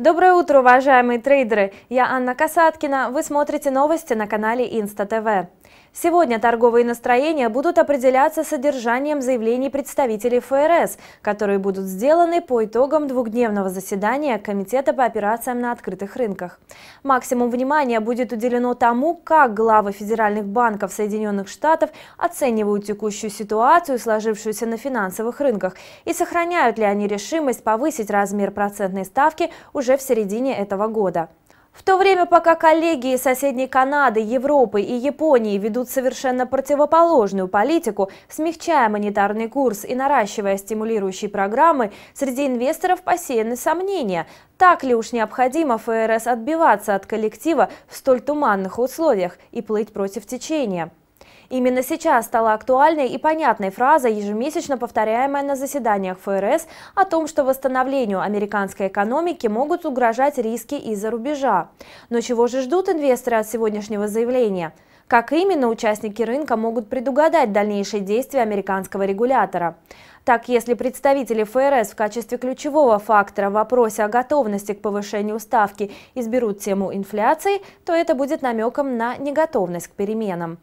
Доброе утро, уважаемые трейдеры! Я Анна Касаткина. Вы смотрите новости на канале Инста ТВ. Сегодня торговые настроения будут определяться содержанием заявлений представителей ФРС, которые будут сделаны по итогам двухдневного заседания Комитета по операциям на открытых рынках. Максимум внимания будет уделено тому, как главы федеральных банков Соединенных Штатов оценивают текущую ситуацию, сложившуюся на финансовых рынках, и сохраняют ли они решимость повысить размер процентной ставки уже в середине этого года. В то время, пока коллеги из соседней Канады, Европы и Японии ведут совершенно противоположную политику, смягчая монетарный курс и наращивая стимулирующие программы, среди инвесторов посеяны сомнения, так ли уж необходимо ФРС отбиваться от коллектива в столь туманных условиях и плыть против течения. Именно сейчас стала актуальной и понятной фраза, ежемесячно повторяемая на заседаниях ФРС, о том, что восстановлению американской экономики могут угрожать риски из-за рубежа. Но чего же ждут инвесторы от сегодняшнего заявления? Как именно участники рынка могут предугадать дальнейшие действия американского регулятора? Так, если представители ФРС в качестве ключевого фактора в вопросе о готовности к повышению ставки изберут тему инфляции, то это будет намеком на неготовность к переменам.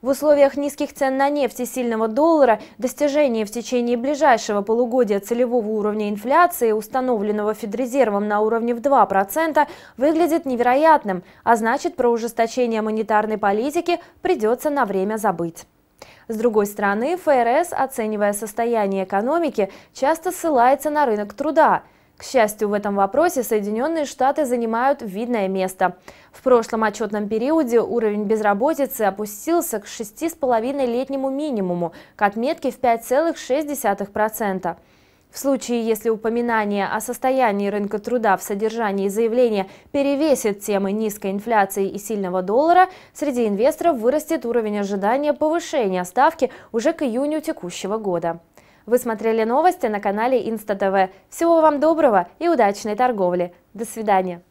В условиях низких цен на нефть и сильного доллара достижение в течение ближайшего полугодия целевого уровня инфляции, установленного Федрезервом на уровне в 2%, выглядит невероятным, а значит про ужесточение монетарной политики придется на время забыть. С другой стороны, ФРС, оценивая состояние экономики, часто ссылается на рынок труда – к счастью, в этом вопросе Соединенные Штаты занимают видное место. В прошлом отчетном периоде уровень безработицы опустился к 6,5 летнему минимуму, к отметке в 5,6%. В случае, если упоминание о состоянии рынка труда в содержании заявления перевесит темы низкой инфляции и сильного доллара, среди инвесторов вырастет уровень ожидания повышения ставки уже к июню текущего года. Вы смотрели новости на канале Инста ТВ. Всего вам доброго и удачной торговли. До свидания.